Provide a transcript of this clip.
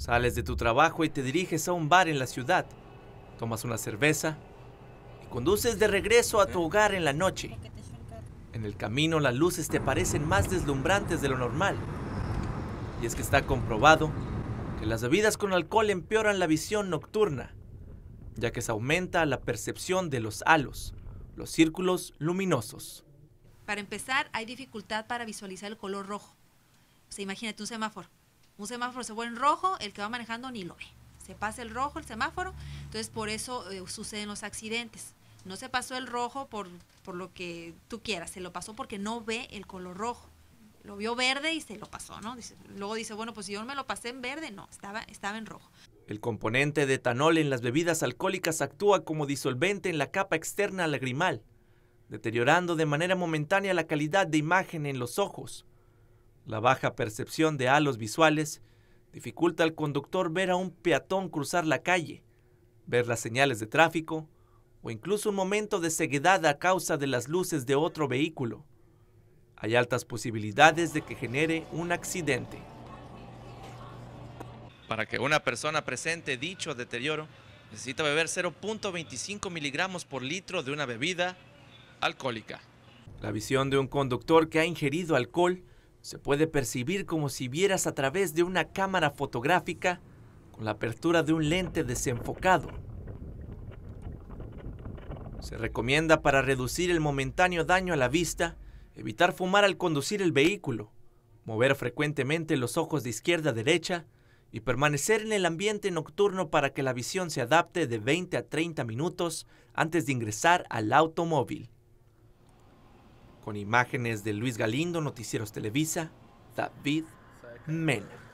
Sales de tu trabajo y te diriges a un bar en la ciudad. Tomas una cerveza y conduces de regreso a tu hogar en la noche. En el camino las luces te parecen más deslumbrantes de lo normal. Y es que está comprobado que las bebidas con alcohol empeoran la visión nocturna, ya que se aumenta la percepción de los halos, los círculos luminosos. Para empezar, hay dificultad para visualizar el color rojo. Se imagina imagínate un semáforo un semáforo se vuelve en rojo, el que va manejando ni lo ve. Se pasa el rojo, el semáforo, entonces por eso eh, suceden los accidentes. No se pasó el rojo por, lo que tú quieras, se lo pasó porque no ve el color rojo. Lo vio verde y se lo pasó, ¿no? luego dice, bueno, pues si yo me lo pasé en verde, no, estaba, estaba en rojo. El componente de etanol en las bebidas alcohólicas actúa como disolvente en la capa externa lagrimal, deteriorando de manera momentánea la calidad de imagen en los ojos, la baja percepción de halos visuales dificulta al conductor ver a un peatón cruzar la calle, ver las señales de tráfico o incluso un momento de ceguedad a causa de las luces de otro vehículo. Hay altas posibilidades de que genere un accidente. Para que una persona presente dicho deterioro, necesita beber 0.25 miligramos por litro de una bebida alcohólica. La visión de un conductor que ha ingerido alcohol se puede percibir como si vieras a través de una cámara fotográfica con la apertura de un lente desenfocado. Se recomienda para reducir el momentáneo daño a la vista, evitar fumar al conducir el vehículo, mover frecuentemente los ojos de izquierda a derecha y permanecer en el ambiente nocturno para que la visión se adapte de 20 a 30 minutos antes de ingresar al automóvil con imágenes de Luis Galindo, Noticieros Televisa, David Mena.